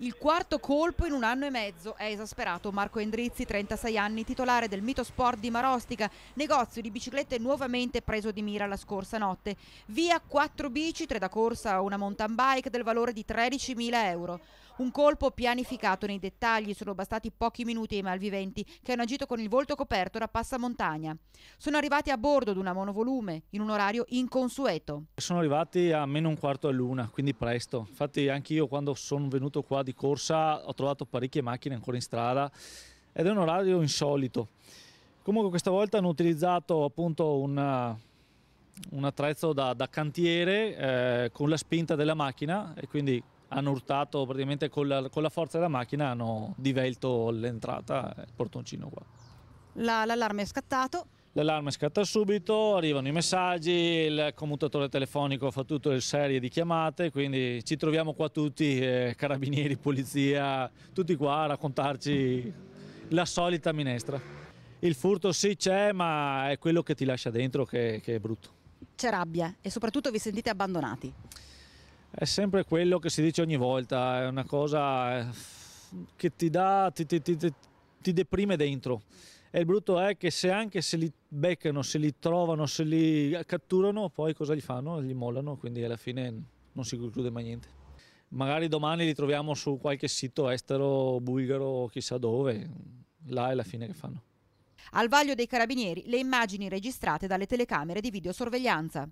Il quarto colpo in un anno e mezzo è esasperato Marco Endrizzi, 36 anni, titolare del Mito Sport di Marostica, negozio di biciclette nuovamente preso di mira la scorsa notte. Via 4 bici, 3 da corsa, una mountain bike del valore di 13.000 euro. Un colpo pianificato nei dettagli, sono bastati pochi minuti ai malviventi che hanno agito con il volto coperto da passamontagna. Sono arrivati a bordo di una monovolume in un orario inconsueto. Sono arrivati a meno un quarto all'una, quindi presto. Infatti anche io quando sono venuto qua di corsa ho trovato parecchie macchine ancora in strada ed è un orario insolito. Comunque questa volta hanno utilizzato appunto una, un attrezzo da, da cantiere eh, con la spinta della macchina e quindi hanno urtato praticamente con la, con la forza della macchina, hanno divelto l'entrata, eh, il portoncino qua. l'allarme è scattato, L'allarme scatta subito, arrivano i messaggi, il commutatore telefonico fa tutto il serie di chiamate, quindi ci troviamo qua tutti, eh, carabinieri, polizia, tutti qua a raccontarci la solita minestra. Il furto sì c'è, ma è quello che ti lascia dentro che, che è brutto. C'è rabbia e soprattutto vi sentite abbandonati è sempre quello che si dice ogni volta, è una cosa eh, che ti dà, ti, ti, ti, ti deprime dentro. E il brutto è che se anche se li beccano, se li trovano, se li catturano, poi cosa gli fanno? Gli mollano, quindi alla fine non si conclude mai niente. Magari domani li troviamo su qualche sito estero, bulgaro, chissà dove, là è la fine che fanno. Al vaglio dei carabinieri le immagini registrate dalle telecamere di videosorveglianza.